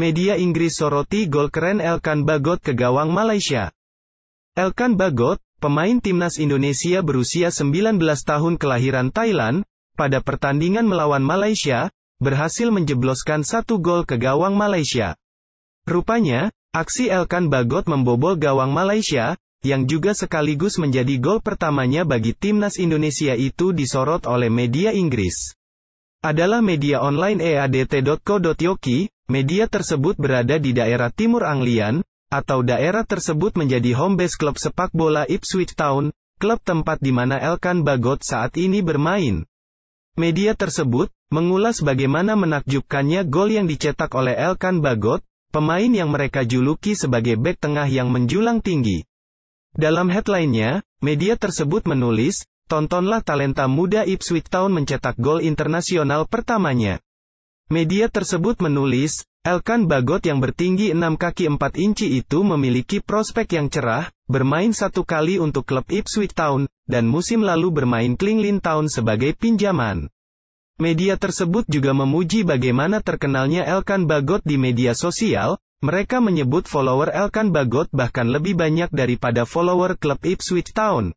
Media Inggris soroti gol keren Elkan Bagot ke gawang Malaysia. Elkan Bagot, pemain timnas Indonesia berusia 19 tahun kelahiran Thailand, pada pertandingan melawan Malaysia, berhasil menjebloskan satu gol ke gawang Malaysia. Rupanya, aksi Elkan Bagot membobol gawang Malaysia, yang juga sekaligus menjadi gol pertamanya bagi timnas Indonesia itu disorot oleh media Inggris adalah media online eadt.co.yoki, media tersebut berada di daerah Timur Anglian, atau daerah tersebut menjadi homebase klub sepak bola Ipswich Town, klub tempat di mana Elkan Bagot saat ini bermain. Media tersebut, mengulas bagaimana menakjubkannya gol yang dicetak oleh Elkan Bagot, pemain yang mereka juluki sebagai bek tengah yang menjulang tinggi. Dalam headline-nya, media tersebut menulis, Tontonlah talenta muda Ipswich Town mencetak gol internasional pertamanya. Media tersebut menulis, Elkan Bagot yang bertinggi 6 kaki 4 inci itu memiliki prospek yang cerah, bermain satu kali untuk klub Ipswich Town, dan musim lalu bermain Klinglin Town sebagai pinjaman. Media tersebut juga memuji bagaimana terkenalnya Elkan Bagot di media sosial, mereka menyebut follower Elkan Bagot bahkan lebih banyak daripada follower klub Ipswich Town.